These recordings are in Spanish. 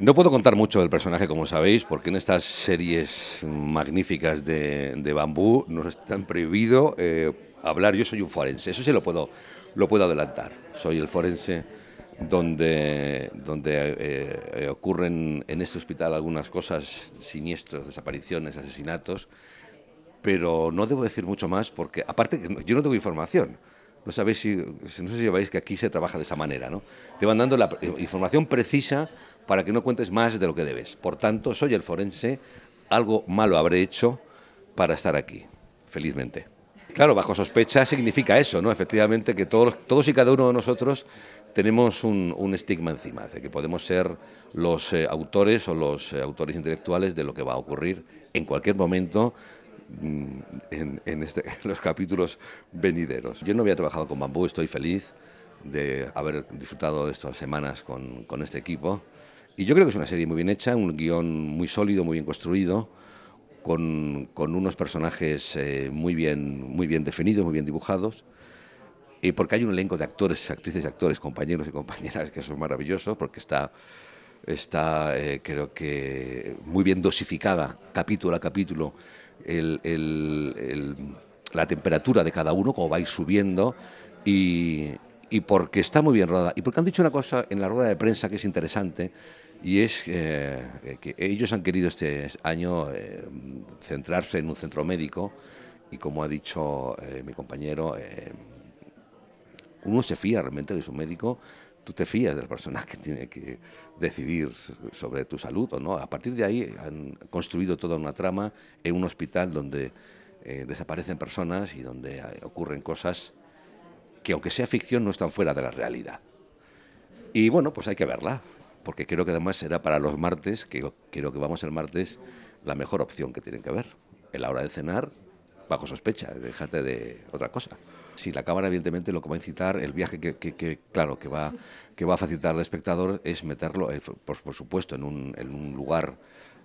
No puedo contar mucho del personaje, como sabéis, porque en estas series magníficas de, de bambú nos están prohibido eh, hablar. Yo soy un forense, eso sí lo puedo, lo puedo adelantar. Soy el forense donde, donde eh, ocurren en este hospital algunas cosas siniestras, desapariciones, asesinatos, pero no debo decir mucho más porque, aparte, yo no tengo información. No sabéis si, no sé si sabéis que aquí se trabaja de esa manera, ¿no? Te van dando la información precisa para que no cuentes más de lo que debes. Por tanto, soy el forense, algo malo habré hecho para estar aquí, felizmente. Claro, bajo sospecha significa eso, ¿no? Efectivamente, que todos, y cada uno de nosotros tenemos un, estigma encima, de que podemos ser los eh, autores o los eh, autores intelectuales de lo que va a ocurrir en cualquier momento Mm, en, este, los capítulos venideros. Yo no había trabajado con Bambú, estoy feliz de haber disfrutado de estas semanas con, este equipo. Y yo creo que es una serie muy bien hecha, un guión muy sólido, muy bien construido, con, unos personajes eh, muy, bien, muy bien definidos, muy bien dibujados. Y porque hay un elenco de actores, actrices, y actores, compañeros y compañeras que son maravillosos, porque está, está eh, creo que, muy bien dosificada capítulo a capítulo el, la temperatura de cada uno, como vais subiendo, y, porque está muy bien rodada. Y porque han dicho una cosa en la rueda de prensa que es interesante, y es eh, eh, que ellos han querido este año eh, centrarse en un centro médico, y como ha dicho mi compañero, uno se fía realmente de su médico tú te fías de la persona que tiene que decidir sobre tu salud o no. A partir de ahí han construido toda una trama en un hospital donde eh, desaparecen personas y donde eh, ocurren cosas que aunque sea ficción no están fuera de la realidad. Y bueno, pues hay que verla, porque creo que además será para los martes, que creo que vamos el martes, la mejor opción que tienen que ver. En la hora de cenar, bajo sospecha, déjate de otra cosa. Si la cámara, evidentemente, lo que va a incitar, el viaje que, claro, que va, que va a facilitar al espectador es meterlo, eh, por, supuesto, en un, lugar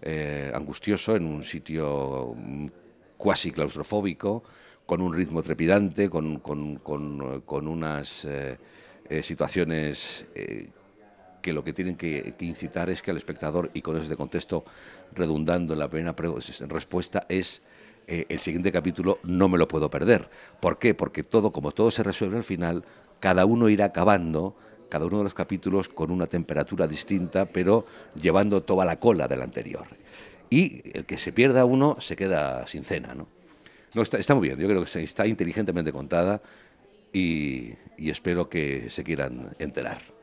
eh, angustioso, en un sitio mm, cuasi claustrofóbico, con un ritmo trepidante, con, con, unas eh, situaciones que lo que tienen que, incitar es que al espectador, y con ese contexto, redundando en la primera respuesta, es eh, el siguiente capítulo no me lo puedo perder. ¿Por qué? Porque todo, como todo se resuelve al final, cada uno irá acabando cada uno de los capítulos con una temperatura distinta, pero llevando toda la cola del anterior. Y el que se pierda uno se queda sin cena, ¿no? no está, muy bien, yo creo que está inteligentemente contada y espero que se quieran enterar.